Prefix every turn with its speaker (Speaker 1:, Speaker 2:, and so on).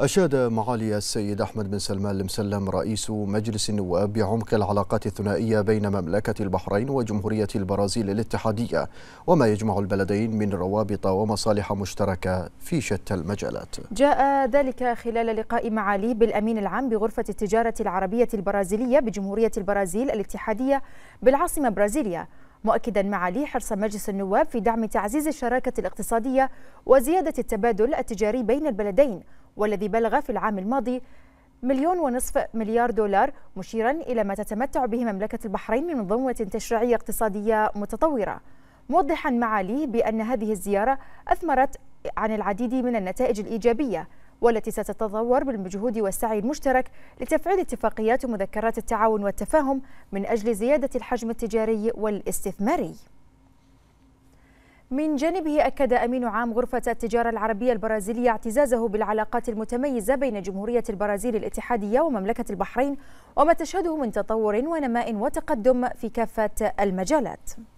Speaker 1: أشاد معالي السيد أحمد بن سلمان المسلم رئيس مجلس النواب بعمق العلاقات الثنائية بين مملكة البحرين وجمهورية البرازيل الاتحادية وما يجمع البلدين من روابط ومصالح مشتركة في شتى المجالات
Speaker 2: جاء ذلك خلال لقاء معالي بالأمين العام بغرفة التجارة العربية البرازيلية بجمهورية البرازيل الاتحادية بالعاصمة برازيليا مؤكدا معالي حرص مجلس النواب في دعم تعزيز الشراكة الاقتصادية وزيادة التبادل التجاري بين البلدين والذي بلغ في العام الماضي مليون ونصف مليار دولار مشيرا إلى ما تتمتع به مملكة البحرين من منظومة تشريعية اقتصادية متطورة موضحا معاليه بأن هذه الزيارة أثمرت عن العديد من النتائج الإيجابية والتي ستتطور بالمجهود والسعي المشترك لتفعيل اتفاقيات ومذكرات التعاون والتفاهم من أجل زيادة الحجم التجاري والاستثماري من جانبه أكد أمين عام غرفة التجارة العربية البرازيلية اعتزازه بالعلاقات المتميزة بين جمهورية البرازيل الاتحادية ومملكة البحرين وما تشهده من تطور ونماء وتقدم في كافة المجالات